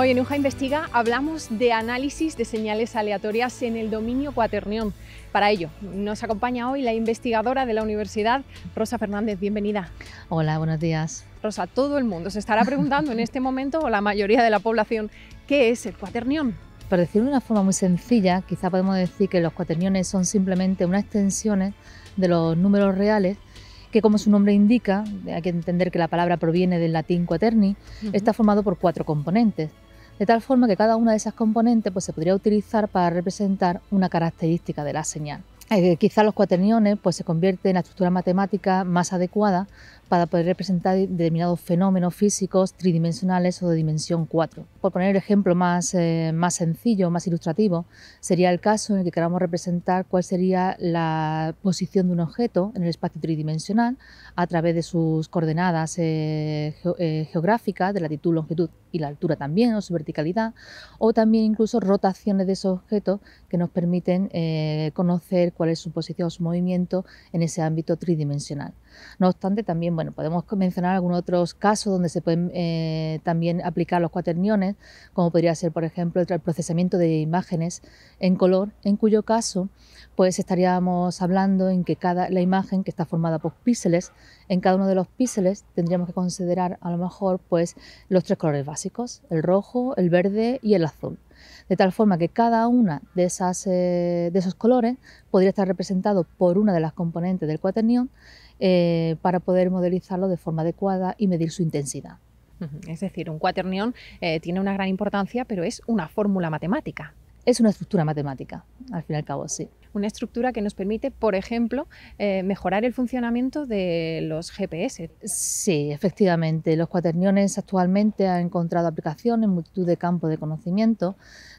Hoy en UJA Investiga hablamos de análisis de señales aleatorias en el dominio cuaternión. Para ello, nos acompaña hoy la investigadora de la universidad, Rosa Fernández. Bienvenida. Hola, buenos días. Rosa, todo el mundo se estará preguntando en este momento, o la mayoría de la población, ¿qué es el cuaternión? Para decirlo de una forma muy sencilla, quizá podemos decir que los cuaterniones son simplemente unas extensiones de los números reales que como su nombre indica, hay que entender que la palabra proviene del latín quaterni, está formado por cuatro componentes, de tal forma que cada una de esas componentes pues, se podría utilizar para representar una característica de la señal. Eh, quizá los cuaterniones pues, se convierten en la estructura matemática más adecuada para poder representar determinados fenómenos físicos tridimensionales o de dimensión 4. Por poner el ejemplo más, eh, más sencillo, más ilustrativo, sería el caso en el que queramos representar cuál sería la posición de un objeto en el espacio tridimensional a través de sus coordenadas eh, eh, geográficas, de latitud, longitud y la altura también, o su verticalidad, o también incluso rotaciones de esos objetos que nos permiten conocer cuál es su posición o su movimiento en ese ámbito tridimensional. No obstante, también bueno, podemos mencionar algunos otros casos donde se pueden eh, también aplicar los cuaterniones, como podría ser, por ejemplo, el procesamiento de imágenes en color, en cuyo caso, pues estaríamos hablando en que cada la imagen que está formada por píxeles, en cada uno de los píxeles tendríamos que considerar a lo mejor pues los tres colores básicos, el rojo, el verde y el azul de tal forma que cada una de, esas, eh, de esos colores podría estar representado por una de las componentes del cuaternión eh, para poder modelizarlo de forma adecuada y medir su intensidad. Es decir, un cuaternión eh, tiene una gran importancia, pero es una fórmula matemática. Es una estructura matemática, al fin y al cabo, sí una estructura que nos permite, por ejemplo, eh, mejorar el funcionamiento de los GPS. Sí, efectivamente, los cuaterniones actualmente han encontrado aplicación en multitud de campos de conocimiento.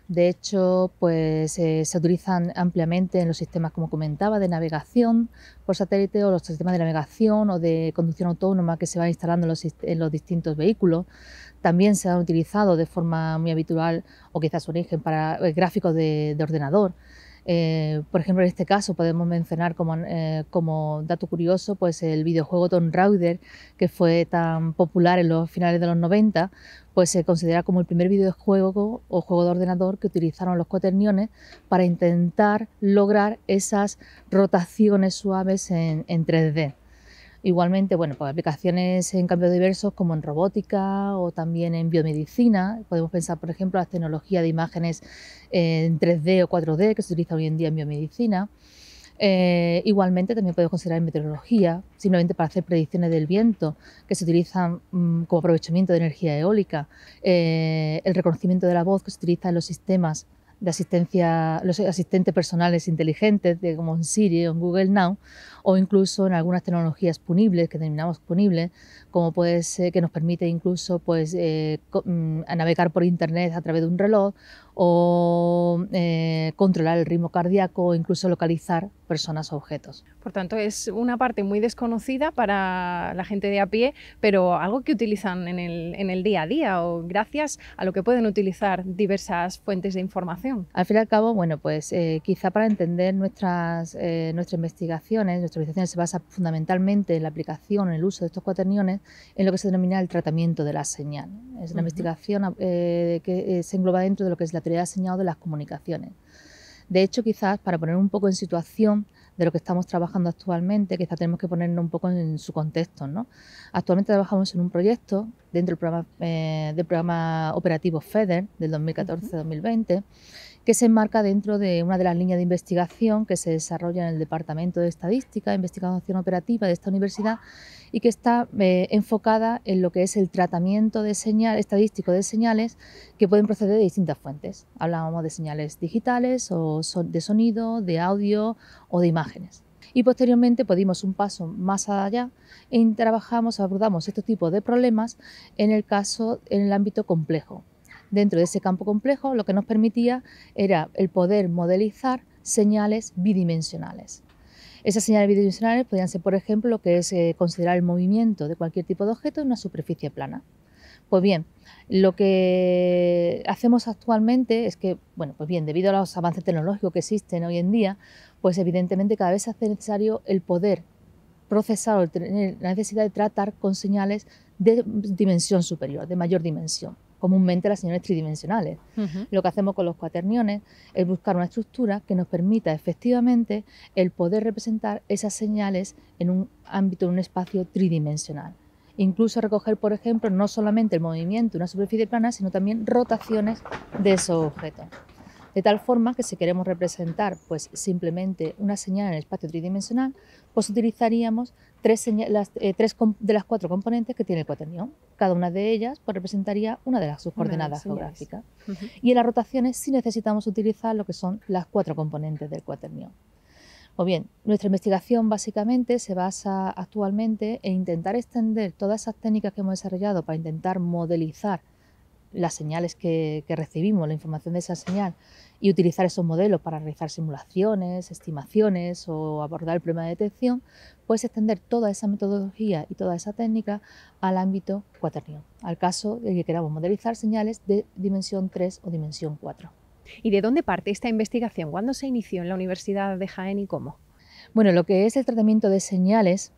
De hecho, pues eh, se utilizan ampliamente en los sistemas, como comentaba, de navegación por satélite o los sistemas de navegación o de conducción autónoma que se van instalando en los, distintos vehículos. También se han utilizado de forma muy habitual o quizás su origen para eh, gráficos de ordenador. Eh, por ejemplo, en este caso podemos mencionar eh, como, dato curioso pues el videojuego Tomb Raider, que fue tan popular en los finales de los 90, pues se considera como el primer videojuego o juego de ordenador que utilizaron los cuaterniones para intentar lograr esas rotaciones suaves en 3D. Igualmente, bueno, pues aplicaciones en cambios diversos como en robótica o también en biomedicina. Podemos pensar, por ejemplo, la tecnología de imágenes eh, en 3D o 4D que se utiliza hoy en día en biomedicina. Eh, igualmente también podemos considerar en meteorología, simplemente para hacer predicciones del viento, que se utilizan mm, como aprovechamiento de energía eólica, eh, el reconocimiento de la voz que se utiliza en los sistemas de asistencia, los asistentes personales inteligentes, de, como en Siri o en Google Now, o incluso en algunas tecnologías punibles, que denominamos punibles, como puede ser que nos permite incluso pues, eh, mm, navegar por Internet a través de un reloj o eh, controlar el ritmo cardíaco o incluso localizar personas o objetos. Por tanto, es una parte muy desconocida para la gente de a pie, pero algo que utilizan en el, día a día o gracias a lo que pueden utilizar diversas fuentes de información. Al fin y al cabo, bueno, pues eh, quizá para entender nuestras, nuestras investigaciones, actualización se basa fundamentalmente en la aplicación, en el uso de estos cuaterniones, en lo que se denomina el tratamiento de la señal. Es una investigación eh, que eh, se engloba dentro de lo que es la teoría de señal de las comunicaciones. De hecho, quizás para poner un poco en situación de lo que estamos trabajando actualmente, quizás tenemos que ponernos un poco en su contexto. Actualmente trabajamos en un proyecto dentro del programa, eh, del programa operativo FEDER del 2014-2020 que se enmarca dentro de una de las líneas de investigación que se desarrolla en el Departamento de Estadística, Investigación Operativa de esta universidad y que está eh, enfocada en lo que es el tratamiento estadístico de señales que pueden proceder de distintas fuentes. Hablábamos de señales digitales o de sonido, de audio o de imágenes y posteriormente pedimos un paso más allá y e trabajamos, abordamos estos tipo de problemas en el caso en el ámbito complejo, dentro de ese campo complejo, lo que nos permitía era el poder modelizar señales bidimensionales. Esas señales bidimensionales podían ser, por ejemplo, lo que es eh, considerar el movimiento de cualquier tipo de objeto en una superficie plana. Pues bien, lo que hacemos actualmente es que, bueno, pues bien, debido a los avances tecnológicos que existen hoy en día, pues evidentemente cada vez hace necesario el poder procesar o tener la necesidad de tratar con señales de dimensión superior, de mayor dimensión comúnmente las señales tridimensionales. Lo que hacemos con los cuaterniones es buscar una estructura que nos permita efectivamente el poder representar esas señales en un ámbito, en un espacio tridimensional. Incluso recoger, por ejemplo, no solamente el movimiento de una superficie plana, sino también rotaciones de esos objetos. De tal forma que si queremos representar pues, simplemente una señal en el espacio tridimensional, pues utilizaríamos tres, eh, de las cuatro componentes que tiene el cuaternión. Cada una de ellas pues, representaría una de las subcoordenadas geográficas. Y en las rotaciones sí necesitamos utilizar lo que son las cuatro componentes del cuaternión. o pues bien, nuestra investigación básicamente se basa actualmente en intentar extender todas esas técnicas que hemos desarrollado para intentar modelizar las señales que, recibimos, la información de esa señal, y utilizar esos modelos para realizar simulaciones, estimaciones o abordar el problema de detección, puedes extender toda esa metodología y toda esa técnica al ámbito cuaternio, al caso de que queramos modelizar señales de dimensión 3 o dimensión 4. ¿Y de dónde parte esta investigación? ¿Cuándo se inició en la Universidad de Jaén y cómo? Bueno, lo que es el tratamiento de señales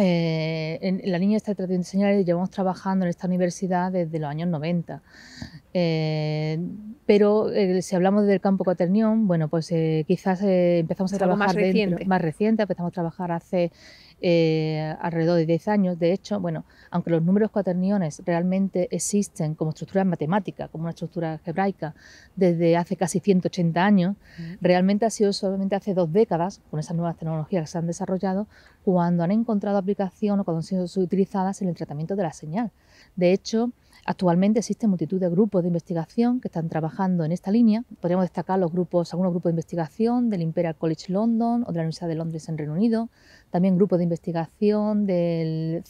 eh, en, la línea está de llevamos trabajando en esta universidad desde los años 90. Eh, pero eh, si hablamos del campo cuaternión, bueno, pues quizás empezamos a trabajar más reciente. empezamos a trabajar hace alrededor de 10 años. De hecho, bueno, aunque los números cuaterniones realmente existen como estructura matemática, como una estructura hebraica, desde hace casi 180 años, mm. realmente ha sido solamente hace dos décadas, con esas nuevas tecnologías que se han desarrollado, cuando han encontrado aplicación o cuando han sido utilizadas en el tratamiento de la señal. De hecho, actualmente existen multitud de grupos de investigación que están trabajando en esta línea. Podríamos destacar los grupos, algunos grupos de investigación del Imperial College London o de la Universidad de Londres en Reino Unido, también grupos de investigación eh,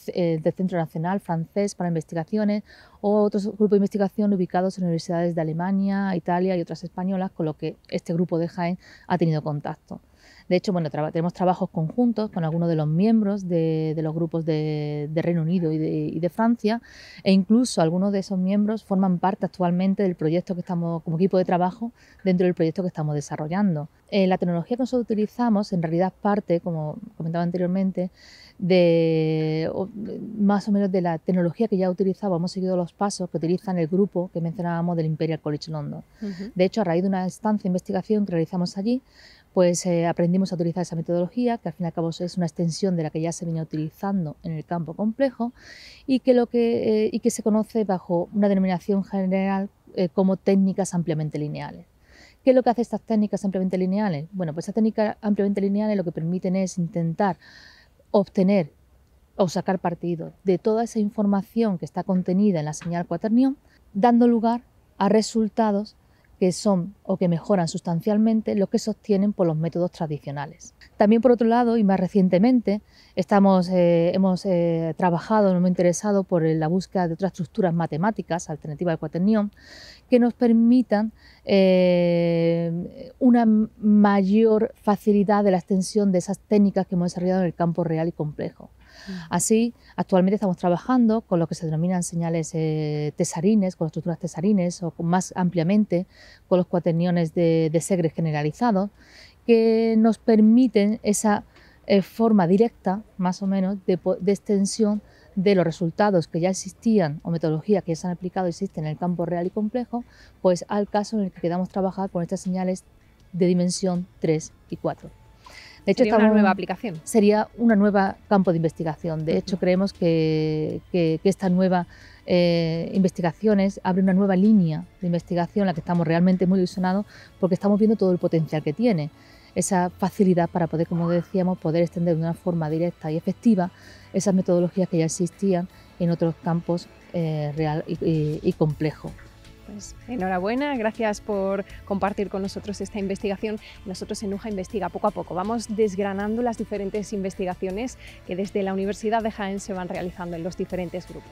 del, Centro Nacional Francés para Investigaciones o otros grupos de investigación ubicados en universidades de Alemania, Italia y otras españolas con lo que este grupo de Jaén ha tenido contacto. De hecho, bueno, tenemos trabajos conjuntos con algunos de los miembros de, los grupos de, Reino Unido y de, Francia, e incluso algunos de esos miembros forman parte actualmente del proyecto que estamos, como equipo de trabajo, dentro del proyecto que estamos desarrollando. Eh, la tecnología que nosotros utilizamos en realidad parte, como comentaba anteriormente, de más o menos de la tecnología que ya utilizábamos. hemos seguido los pasos que utilizan el grupo que mencionábamos del Imperial College London. De hecho, a raíz de una estancia de investigación que realizamos allí, pues eh, aprendimos a utilizar esa metodología, que al fin y al cabo es una extensión de la que ya se venía utilizando en el campo complejo y que, lo que, eh, se conoce bajo una denominación general eh, como técnicas ampliamente lineales. ¿Qué es lo que hacen estas técnicas ampliamente lineales? Bueno, pues estas técnicas ampliamente lineales lo que permiten es intentar obtener o sacar partido de toda esa información que está contenida en la señal cuaternión, dando lugar a resultados que son o que mejoran sustancialmente los que sostienen por los métodos tradicionales. También por otro lado, y más recientemente, eh, hemos eh, trabajado, nos hemos interesado por eh, la búsqueda de otras estructuras matemáticas alternativas al cuaternión que nos permitan una mayor facilidad de la extensión de esas técnicas que hemos desarrollado en el campo real y complejo. Así, actualmente estamos trabajando con lo que se denominan señales eh, tesarines, con estructuras tesarines o más ampliamente con los cuaterniones de, Segre generalizados, que nos permiten esa eh, forma directa, más o menos, de, extensión de los resultados que ya existían o metodologías que ya se han aplicado existen en el campo real y complejo, pues al caso en el que quedamos trabajar con estas señales de dimensión 3 y 4. De hecho, sería una nueva aplicación. Sería un nuevo campo de investigación. De hecho, creemos que, esta nueva eh, investigaciones abre una nueva línea de investigación, la que estamos realmente muy ilusionados, porque estamos viendo todo el potencial que tiene. Esa facilidad para poder, como decíamos, poder extender de una forma directa y efectiva esas metodologías que ya existían en otros campos eh, real y, complejos. y pues enhorabuena, gracias por compartir con nosotros esta investigación. Nosotros en UJA Investiga poco a poco vamos desgranando las diferentes investigaciones que desde la Universidad de Jaén se van realizando en los diferentes grupos.